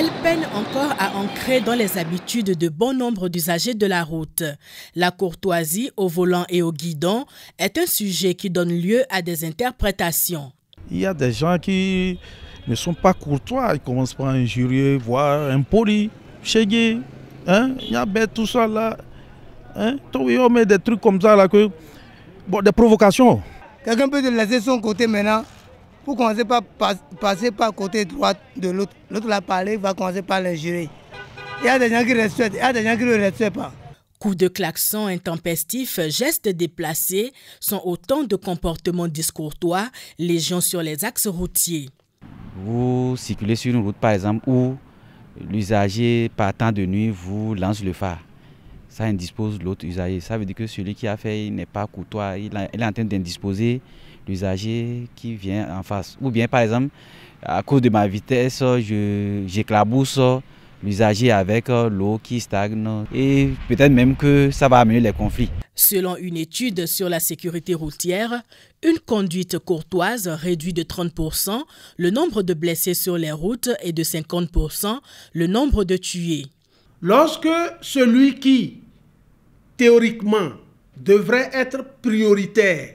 Elle peine encore à ancrer dans les habitudes de bon nombre d'usagers de la route. La courtoisie au volant et au guidon est un sujet qui donne lieu à des interprétations. Il y a des gens qui ne sont pas courtois, ils commencent par injurier, voire impolis, chéguer, hein, bête tout ça là. Hein, on met des trucs comme ça là que. Bon, des provocations. Quelqu'un peut te laisser son côté maintenant vous commencez à passer par côté droit de l'autre. L'autre l'a parlé, va commencer par l'injurer. Il y a des gens qui respectent, il y a des gens qui ne le respectent pas. Coups de klaxon intempestifs, gestes déplacés sont autant de comportements discourtois gens sur les axes routiers. Vous circulez sur une route par exemple où l'usager partant de nuit vous lance le phare. Ça indispose l'autre usager. Ça veut dire que celui qui a fait, n'est pas courtois, il est en train d'indisposer l'usager qui vient en face. Ou bien, par exemple, à cause de ma vitesse, j'éclabousse l'usager avec euh, l'eau qui stagne et peut-être même que ça va amener les conflits. Selon une étude sur la sécurité routière, une conduite courtoise réduit de 30% le nombre de blessés sur les routes et de 50% le nombre de tués. Lorsque celui qui, théoriquement, devrait être prioritaire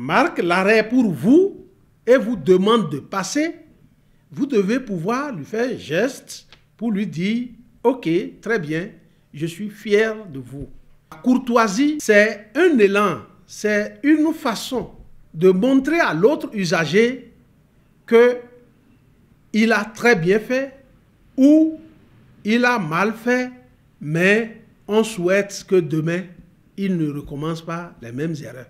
marque l'arrêt pour vous et vous demande de passer, vous devez pouvoir lui faire un geste pour lui dire Ok, très bien, je suis fier de vous. La courtoisie, c'est un élan, c'est une façon de montrer à l'autre usager que il a très bien fait ou il a mal fait, mais on souhaite que demain, il ne recommence pas les mêmes erreurs.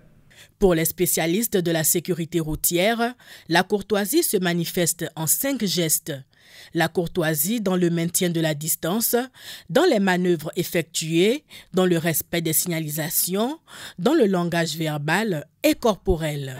Pour les spécialistes de la sécurité routière, la courtoisie se manifeste en cinq gestes. La courtoisie dans le maintien de la distance, dans les manœuvres effectuées, dans le respect des signalisations, dans le langage verbal et corporel.